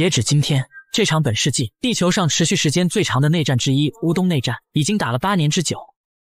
截止今天，这场本世纪地球上持续时间最长的内战之一——乌东内战，已经打了八年之久。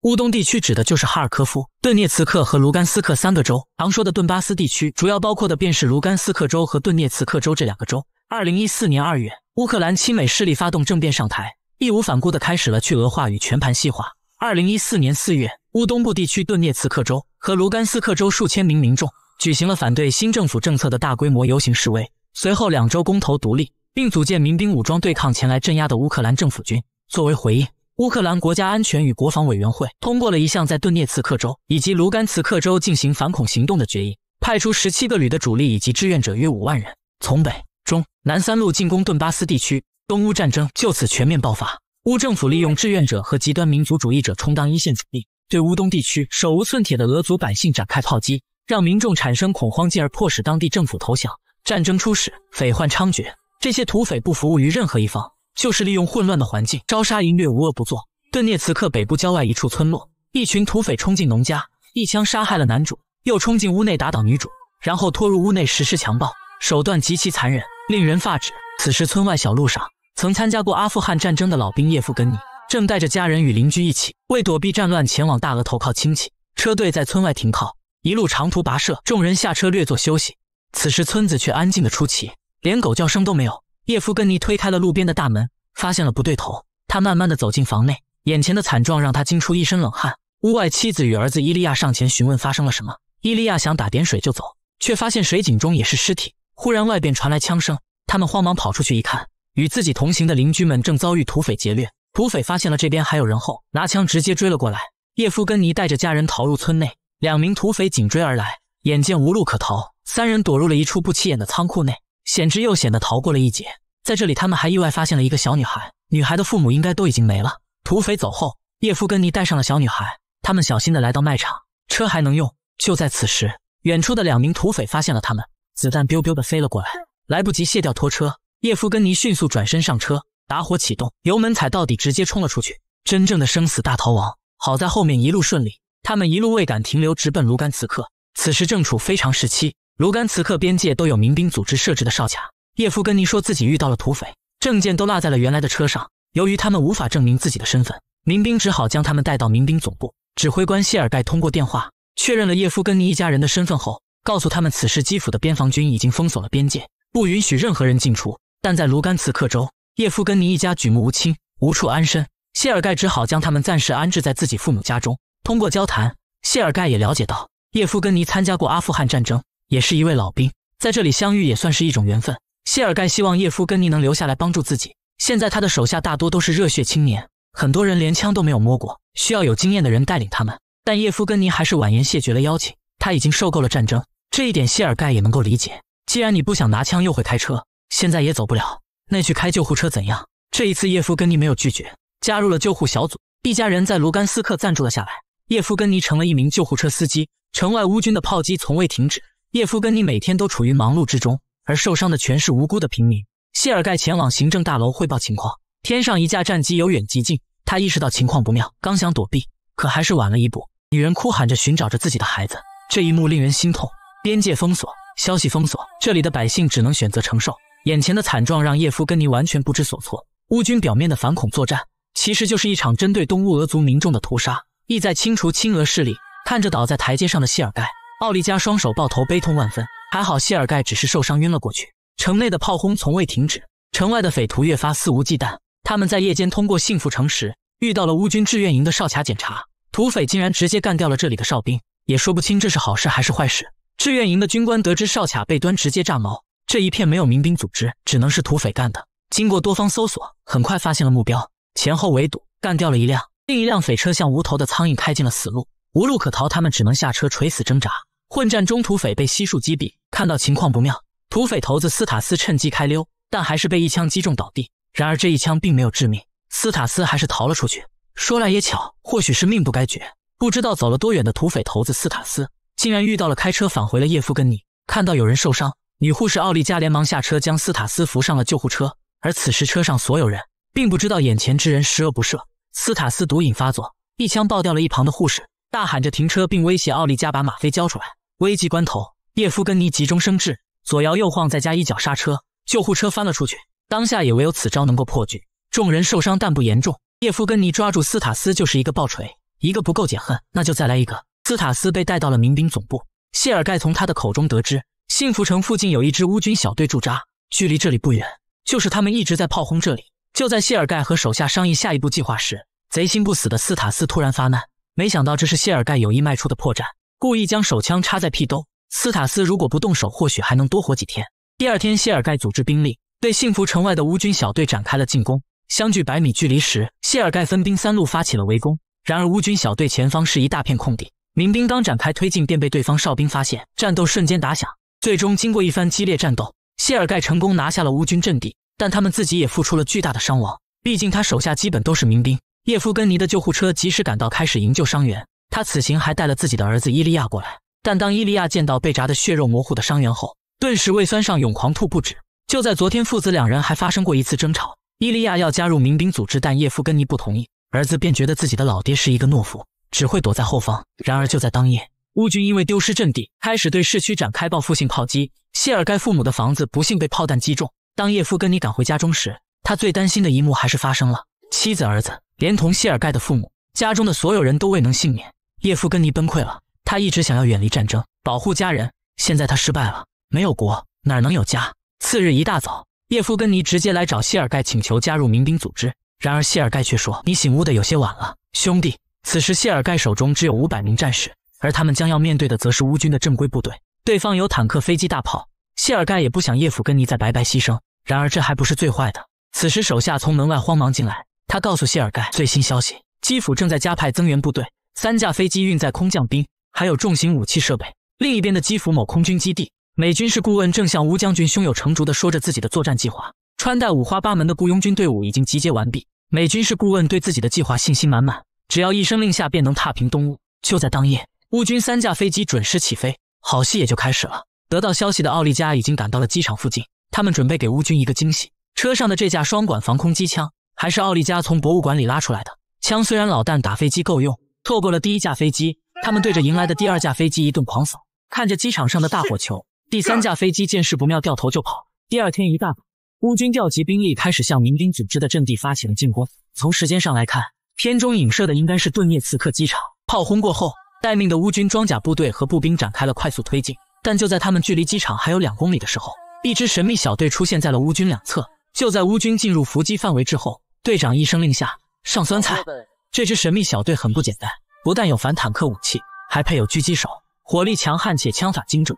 乌东地区指的就是哈尔科夫、顿涅茨克和卢甘斯克三个州，常说的顿巴斯地区，主要包括的便是卢甘斯克州和顿涅茨克州这两个州。二零一四年二月，乌克兰亲美势力发动政变上台，义无反顾地开始了去俄化与全盘西化。二零一四年四月，乌东部地区顿涅茨克州和卢甘斯克州数千名民众举行了反对新政府政策的大规模游行示威。随后，两州公投独立，并组建民兵武装对抗前来镇压的乌克兰政府军。作为回应，乌克兰国家安全与国防委员会通过了一项在顿涅茨克州以及卢甘茨克州进行反恐行动的决议，派出十七个旅的主力以及志愿者约五万人，从北、中、南三路进攻顿巴斯地区。东乌战争就此全面爆发。乌政府利用志愿者和极端民族主义者充当一线主力，对乌东地区手无寸铁的俄族百姓展开炮击，让民众产生恐慌，进而迫使当地政府投降。战争初始，匪患猖獗。这些土匪不服务于任何一方，就是利用混乱的环境，招杀淫掠，无恶不作。顿涅茨克北部郊外一处村落，一群土匪冲进农家，一枪杀害了男主，又冲进屋内打倒女主，然后拖入屋内实施强暴，手段极其残忍，令人发指。此时，村外小路上，曾参加过阿富汗战争的老兵叶夫根尼正带着家人与邻居一起为躲避战乱前往大俄投靠亲戚。车队在村外停靠，一路长途跋涉，众人下车略作休息。此时，村子却安静的出奇，连狗叫声都没有。叶夫根尼推开了路边的大门，发现了不对头。他慢慢的走进房内，眼前的惨状让他惊出一身冷汗。屋外，妻子与儿子伊利亚上前询问发生了什么。伊利亚想打点水就走，却发现水井中也是尸体。忽然，外边传来枪声，他们慌忙跑出去一看，与自己同行的邻居们正遭遇土匪劫掠。土匪发现了这边还有人后，拿枪直接追了过来。叶夫根尼带着家人逃入村内，两名土匪紧追而来，眼见无路可逃。三人躲入了一处不起眼的仓库内，险之又险的逃过了一劫。在这里，他们还意外发现了一个小女孩，女孩的父母应该都已经没了。土匪走后，叶夫根尼带上了小女孩，他们小心的来到卖场，车还能用。就在此时，远处的两名土匪发现了他们，子弹丢丢的飞了过来，来不及卸掉拖车，叶夫根尼迅速转身上车，打火启动，油门踩到底，直接冲了出去。真正的生死大逃亡。好在后面一路顺利，他们一路未敢停留，直奔卢甘茨克。此时正处非常时期。卢甘茨克边界都有民兵组织设置的哨卡。叶夫根尼说自己遇到了土匪，证件都落在了原来的车上。由于他们无法证明自己的身份，民兵只好将他们带到民兵总部。指挥官谢尔盖通过电话确认了叶夫根尼一家人的身份后，告诉他们，此时基辅的边防军已经封锁了边界，不允许任何人进出。但在卢甘茨克州，叶夫根尼一家举目无亲，无处安身。谢尔盖只好将他们暂时安置在自己父母家中。通过交谈，谢尔盖也了解到叶夫根尼参加过阿富汗战争。也是一位老兵，在这里相遇也算是一种缘分。谢尔盖希望叶夫根尼能留下来帮助自己。现在他的手下大多都是热血青年，很多人连枪都没有摸过，需要有经验的人带领他们。但叶夫根尼还是婉言谢绝了邀请。他已经受够了战争，这一点谢尔盖也能够理解。既然你不想拿枪，又会开车，现在也走不了，那去开救护车怎样？这一次叶夫根尼没有拒绝，加入了救护小组。一家人在卢甘斯克暂住了下来。叶夫根尼成了一名救护车司机。城外乌军的炮击从未停止。叶夫根尼每天都处于忙碌之中，而受伤的全是无辜的平民。谢尔盖前往行政大楼汇报情况，天上一架战机由远及近，他意识到情况不妙，刚想躲避，可还是晚了一步。女人哭喊着寻找着自己的孩子，这一幕令人心痛。边界封锁，消息封锁，这里的百姓只能选择承受。眼前的惨状让叶夫根尼完全不知所措。乌军表面的反恐作战，其实就是一场针对东乌俄族民众的屠杀，意在清除亲俄势力。看着倒在台阶上的谢尔盖。奥利加双手抱头，悲痛万分。还好谢尔盖只是受伤晕了过去。城内的炮轰从未停止，城外的匪徒越发肆无忌惮。他们在夜间通过幸福城时，遇到了乌军志愿营的哨卡检查，土匪竟然直接干掉了这里的哨兵，也说不清这是好事还是坏事。志愿营的军官得知哨卡被端，直接炸毛。这一片没有民兵组织，只能是土匪干的。经过多方搜索，很快发现了目标，前后围堵，干掉了一辆，另一辆匪车向无头的苍蝇开进了死路，无路可逃，他们只能下车垂死挣扎。混战中，土匪被悉数击毙。看到情况不妙，土匪头子斯塔斯趁机开溜，但还是被一枪击中倒地。然而这一枪并没有致命，斯塔斯还是逃了出去。说来也巧，或许是命不该绝，不知道走了多远的土匪头子斯塔斯，竟然遇到了开车返回的叶夫根尼。看到有人受伤，女护士奥利加连忙下车将斯塔斯扶上了救护车。而此时车上所有人并不知道眼前之人十恶不赦，斯塔斯毒瘾发作，一枪爆掉了一旁的护士。大喊着停车，并威胁奥利加把吗啡交出来。危急关头，叶夫根尼急中生智，左摇右晃再加一脚刹车，救护车翻了出去。当下也唯有此招能够破局。众人受伤但不严重，叶夫根尼抓住斯塔斯就是一个暴锤，一个不够解恨，那就再来一个。斯塔斯被带到了民兵总部。谢尔盖从他的口中得知，幸福城附近有一支乌军小队驻扎，距离这里不远，就是他们一直在炮轰这里。就在谢尔盖和手下商议下一步计划时，贼心不死的斯塔斯突然发难。没想到这是谢尔盖有意迈出的破绽，故意将手枪插在屁兜。斯塔斯如果不动手，或许还能多活几天。第二天，谢尔盖组织兵力，对幸福城外的乌军小队展开了进攻。相距百米距离时，谢尔盖分兵三路发起了围攻。然而，乌军小队前方是一大片空地，民兵刚展开推进，便被对方哨兵发现，战斗瞬间打响。最终，经过一番激烈战斗，谢尔盖成功拿下了乌军阵地，但他们自己也付出了巨大的伤亡。毕竟，他手下基本都是民兵。叶夫根尼的救护车及时赶到，开始营救伤员。他此行还带了自己的儿子伊利亚过来。但当伊利亚见到被炸得血肉模糊的伤员后，顿时胃酸上涌，狂吐不止。就在昨天，父子两人还发生过一次争吵。伊利亚要加入民兵组织，但叶夫根尼不同意。儿子便觉得自己的老爹是一个懦夫，只会躲在后方。然而就在当夜，乌军因为丢失阵地，开始对市区展开报复性炮击。谢尔盖父母的房子不幸被炮弹击中。当叶夫根尼赶回家中时，他最担心的一幕还是发生了：妻子、儿子。连同谢尔盖的父母，家中的所有人都未能幸免。叶夫根尼崩溃了，他一直想要远离战争，保护家人，现在他失败了。没有国，哪能有家？次日一大早，叶夫根尼直接来找谢尔盖，请求加入民兵组织。然而谢尔盖却说：“你醒悟的有些晚了，兄弟。”此时谢尔盖手中只有五百名战士，而他们将要面对的则是乌军的正规部队，对方有坦克、飞机、大炮。谢尔盖也不想叶夫根尼再白白牺牲。然而这还不是最坏的，此时手下从门外慌忙进来。他告诉谢尔盖，最新消息：基辅正在加派增援部队，三架飞机运载空降兵，还有重型武器设备。另一边的基辅某空军基地，美军事顾问正向乌将军胸有成竹地说着自己的作战计划。穿戴五花八门的雇佣军队伍已经集结完毕。美军事顾问对自己的计划信心满满，只要一声令下，便能踏平东乌。就在当夜，乌军三架飞机准时起飞，好戏也就开始了。得到消息的奥利加已经赶到了机场附近，他们准备给乌军一个惊喜。车上的这架双管防空机枪。还是奥利加从博物馆里拉出来的枪。虽然老但打飞机够用，错过了第一架飞机，他们对着迎来的第二架飞机一顿狂扫。看着机场上的大火球，第三架飞机见势不妙，掉头就跑。第二天一大早，乌军调集兵力开始向民兵组织的阵地发起了进攻。从时间上来看，片中影射的应该是顿涅茨克机场。炮轰过后，待命的乌军装甲部队和步兵展开了快速推进。但就在他们距离机场还有两公里的时候，一支神秘小队出现在了乌军两侧。就在乌军进入伏击范围之后。队长一声令下，上酸菜。这支神秘小队很不简单，不但有反坦克武器，还配有狙击手，火力强悍且枪法精准，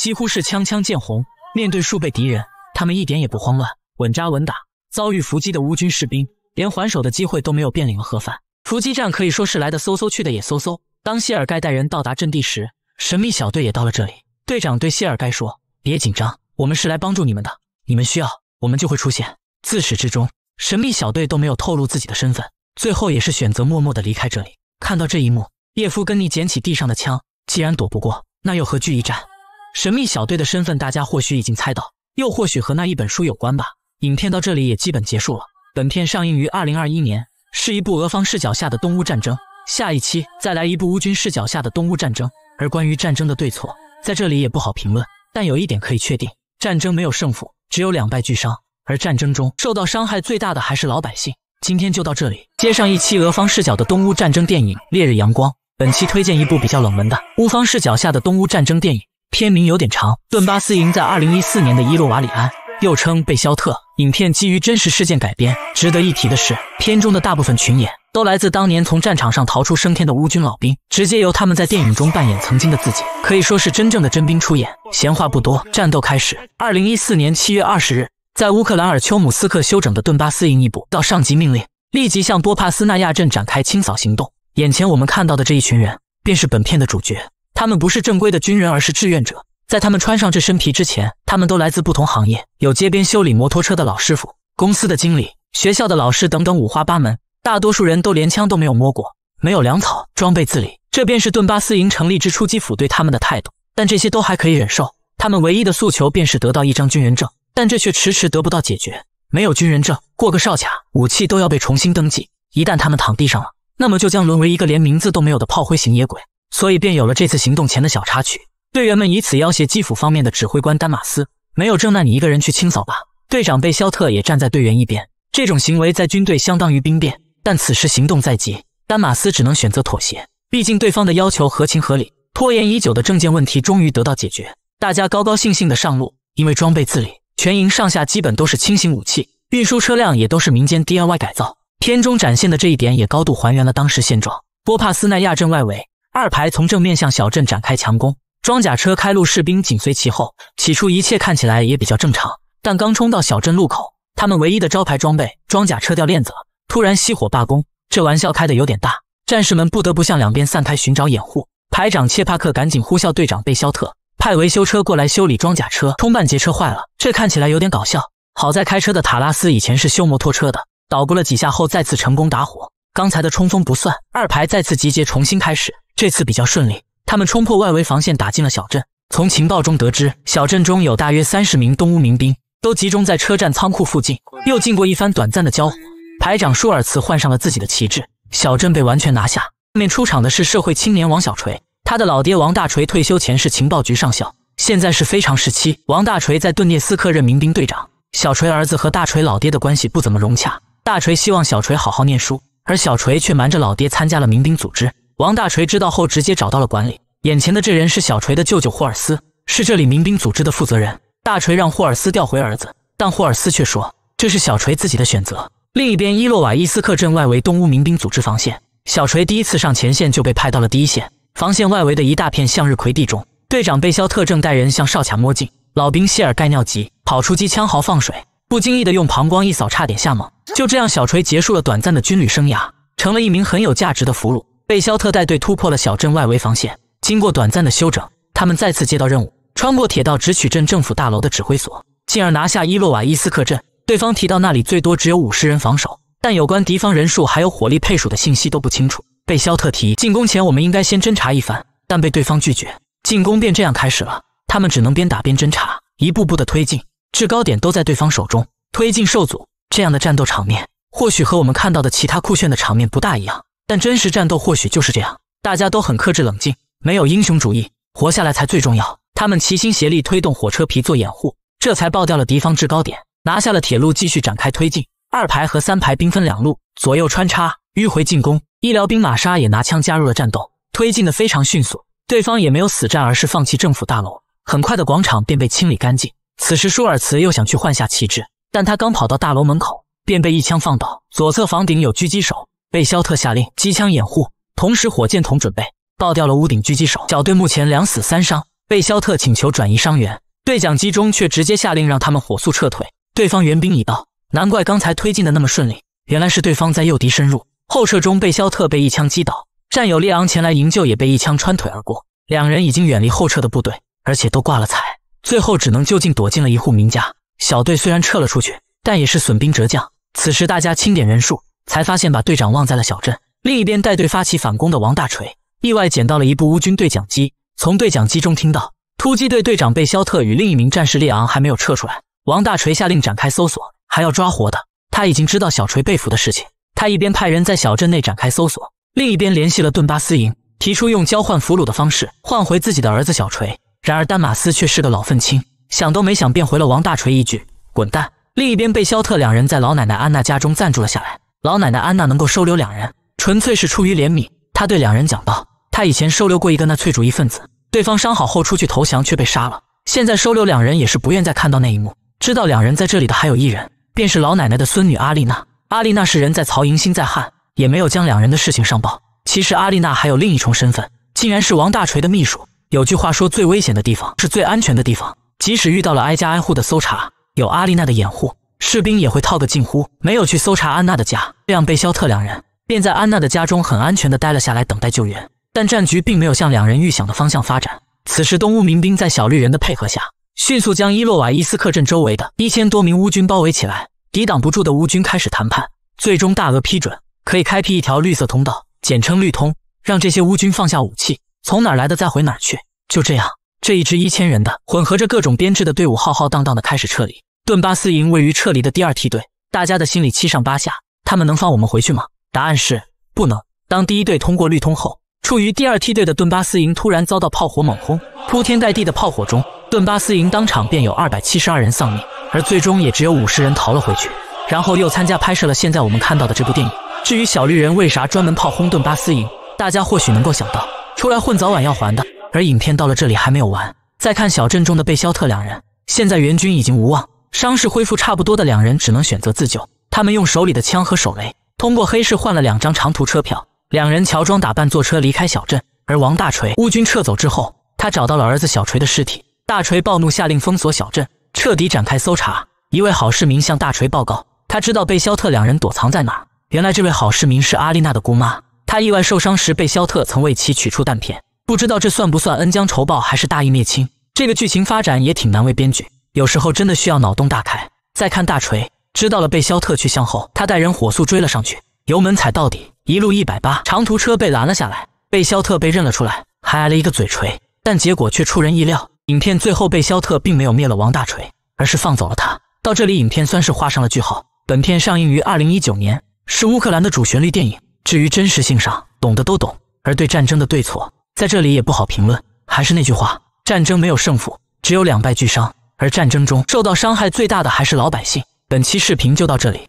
几乎是枪枪见红。面对数倍敌人，他们一点也不慌乱，稳扎稳打。遭遇伏击的乌军士兵连还手的机会都没有，便领了盒饭。伏击战可以说是来的嗖嗖，去的也嗖嗖。当谢尔盖带人到达阵地时，神秘小队也到了这里。队长对谢尔盖说：“别紧张，我们是来帮助你们的。你们需要，我们就会出现。自始至终。”神秘小队都没有透露自己的身份，最后也是选择默默的离开这里。看到这一幕，叶夫根尼捡起地上的枪，既然躲不过，那又何惧一战？神秘小队的身份，大家或许已经猜到，又或许和那一本书有关吧。影片到这里也基本结束了。本片上映于二零二一年，是一部俄方视角下的东乌战争。下一期再来一部乌军视角下的东乌战争。而关于战争的对错，在这里也不好评论，但有一点可以确定，战争没有胜负，只有两败俱伤。而战争中受到伤害最大的还是老百姓。今天就到这里，接上一期俄方视角的东乌战争电影《烈日阳光》。本期推荐一部比较冷门的乌方视角下的东乌战争电影，片名有点长，《顿巴斯营》在二零一四年的伊洛瓦里安，又称贝肖特。影片基于真实事件改编。值得一提的是，片中的大部分群演都来自当年从战场上逃出升天的乌军老兵，直接由他们在电影中扮演曾经的自己，可以说是真正的真兵出演。闲话不多，战斗开始。二零一四年七月二十日。在乌克兰尔丘姆斯克休整的顿巴斯营一部，到上级命令，立即向波帕斯纳亚镇展开清扫行动。眼前我们看到的这一群人，便是本片的主角。他们不是正规的军人，而是志愿者。在他们穿上这身皮之前，他们都来自不同行业，有街边修理摩托车的老师傅，公司的经理，学校的老师等等，五花八门。大多数人都连枪都没有摸过，没有粮草装备自理。这便是顿巴斯营成立之初基辅对他们的态度。但这些都还可以忍受，他们唯一的诉求便是得到一张军人证。但这却迟迟得不到解决。没有军人证，过个哨卡，武器都要被重新登记。一旦他们躺地上了，那么就将沦为一个连名字都没有的炮灰型野鬼。所以便有了这次行动前的小插曲。队员们以此要挟基辅方面的指挥官丹马斯：“没有证，那你一个人去清扫吧。”队长贝肖特也站在队员一边。这种行为在军队相当于兵变。但此时行动在即，丹马斯只能选择妥协。毕竟对方的要求合情合理。拖延已久的证件问题终于得到解决，大家高高兴兴的上路，因为装备自理。全营上下基本都是轻型武器，运输车辆也都是民间 DIY 改造。片中展现的这一点也高度还原了当时现状。波帕斯奈亚镇外围，二排从正面向小镇展开强攻，装甲车开路，士兵紧随其后。起初一切看起来也比较正常，但刚冲到小镇路口，他们唯一的招牌装备装甲车掉链子了，突然熄火罢工。这玩笑开得有点大，战士们不得不向两边散开寻找掩护。排长切帕克赶紧呼啸队长贝肖特。派维修车过来修理装甲车，冲半截车坏了，这看起来有点搞笑。好在开车的塔拉斯以前是修摩托车的，捣鼓了几下后再次成功打火。刚才的冲锋不算，二排再次集结，重新开始，这次比较顺利。他们冲破外围防线，打进了小镇。从情报中得知，小镇中有大约三十名东乌民兵，都集中在车站仓库附近。又经过一番短暂的交火，排长舒尔茨换上了自己的旗帜，小镇被完全拿下。面出场的是社会青年王小锤。他的老爹王大锤退休前是情报局上校，现在是非常时期。王大锤在顿涅斯克任民兵队长。小锤儿子和大锤老爹的关系不怎么融洽，大锤希望小锤好好念书，而小锤却瞒着老爹参加了民兵组织。王大锤知道后，直接找到了管理。眼前的这人是小锤的舅舅霍尔斯，是这里民兵组织的负责人。大锤让霍尔斯调回儿子，但霍尔斯却说这是小锤自己的选择。另一边，伊洛瓦伊斯克镇外围东乌民兵组织防线，小锤第一次上前线就被派到了第一线。防线外围的一大片向日葵地中，队长贝肖特正带人向哨卡摸进，老兵谢尔盖尿急，跑出机枪壕放水，不经意的用膀胱一扫，差点吓懵。就这样，小锤结束了短暂的军旅生涯，成了一名很有价值的俘虏。贝肖特带队突破了小镇外围防线，经过短暂的休整，他们再次接到任务，穿过铁道直取镇政府大楼的指挥所，进而拿下伊洛瓦伊斯克镇。对方提到那里最多只有五十人防守，但有关敌方人数还有火力配属的信息都不清楚。被肖特提进攻前，我们应该先侦查一番，但被对方拒绝，进攻便这样开始了。他们只能边打边侦查，一步步的推进，制高点都在对方手中，推进受阻。这样的战斗场面，或许和我们看到的其他酷炫的场面不大一样，但真实战斗或许就是这样。大家都很克制冷静，没有英雄主义，活下来才最重要。他们齐心协力推动火车皮做掩护，这才爆掉了敌方制高点，拿下了铁路，继续展开推进。二排和三排兵分两路，左右穿插，迂回进攻。医疗兵玛莎也拿枪加入了战斗，推进的非常迅速。对方也没有死战，而是放弃政府大楼。很快的广场便被清理干净。此时舒尔茨又想去换下旗帜，但他刚跑到大楼门口，便被一枪放倒。左侧房顶有狙击手，贝肖特下令机枪掩护，同时火箭筒准备爆掉了屋顶狙击手。小队目前两死三伤，贝肖特请求转移伤员，对讲机中却直接下令让他们火速撤退。对方援兵已到，难怪刚才推进的那么顺利，原来是对方在诱敌深入。后撤中，被肖特被一枪击倒，战友列昂前来营救，也被一枪穿腿而过。两人已经远离后撤的部队，而且都挂了彩，最后只能就近躲进了一户民家。小队虽然撤了出去，但也是损兵折将。此时大家清点人数，才发现把队长忘在了小镇另一边。带队发起反攻的王大锤意外捡到了一部乌军对讲机，从对讲机中听到突击队队长被肖特与另一名战士列昂还没有撤出来。王大锤下令展开搜索，还要抓活的。他已经知道小锤被俘的事情。他一边派人在小镇内展开搜索，另一边联系了顿巴斯营，提出用交换俘虏的方式换回自己的儿子小锤。然而，丹马斯却是个老愤青，想都没想，便回了王大锤一句：“滚蛋。”另一边，贝肖特两人在老奶奶安娜家中暂住了下来。老奶奶安娜能够收留两人，纯粹是出于怜悯。他对两人讲道：“他以前收留过一个纳粹主义分子，对方伤好后出去投降，却被杀了。现在收留两人，也是不愿再看到那一幕。”知道两人在这里的还有一人，便是老奶奶的孙女阿丽娜。阿丽娜是人在曹营心在汉，也没有将两人的事情上报。其实阿丽娜还有另一重身份，竟然是王大锤的秘书。有句话说，最危险的地方是最安全的地方。即使遇到了挨家挨户的搜查，有阿丽娜的掩护，士兵也会套个近乎，没有去搜查安娜的家。这样，贝肖特两人便在安娜的家中很安全地待了下来，等待救援。但战局并没有向两人预想的方向发展。此时，东乌民兵在小绿人的配合下，迅速将伊洛瓦伊斯克镇周围的一千多名乌军包围起来。抵挡不住的乌军开始谈判，最终大俄批准可以开辟一条绿色通道，简称绿通，让这些乌军放下武器，从哪来的再回哪去。就这样，这一支一千人的混合着各种编制的队伍，浩浩荡荡的开始撤离。顿巴斯营位于撤离的第二梯队，大家的心里七上八下，他们能放我们回去吗？答案是不能。当第一队通过绿通后，处于第二梯队的顿巴斯营突然遭到炮火猛轰，铺天盖地的炮火中。顿巴斯营当场便有二百七十二人丧命，而最终也只有五十人逃了回去。然后又参加拍摄了现在我们看到的这部电影。至于小绿人为啥专门炮轰顿巴斯营，大家或许能够想到，出来混早晚要还的。而影片到了这里还没有完，再看小镇中的贝肖特两人，现在援军已经无望，伤势恢复差不多的两人只能选择自救。他们用手里的枪和手雷，通过黑市换了两张长途车票，两人乔装打扮坐车离开小镇。而王大锤乌军撤走之后，他找到了儿子小锤的尸体。大锤暴怒，下令封锁小镇，彻底展开搜查。一位好市民向大锤报告，他知道贝肖特两人躲藏在哪。原来，这位好市民是阿丽娜的姑妈。她意外受伤时，贝肖特曾为其取出弹片。不知道这算不算恩将仇报，还是大义灭亲？这个剧情发展也挺难为编剧，有时候真的需要脑洞大开。再看大锤，知道了贝肖特去向后，他带人火速追了上去，油门踩到底，一路一百八，长途车被拦了下来。贝肖特被认了出来，还挨了一个嘴锤，但结果却出人意料。影片最后被肖特并没有灭了王大锤，而是放走了他。到这里，影片算是画上了句号。本片上映于二零一九年，是乌克兰的主旋律电影。至于真实性上，懂的都懂。而对战争的对错，在这里也不好评论。还是那句话，战争没有胜负，只有两败俱伤。而战争中受到伤害最大的还是老百姓。本期视频就到这里。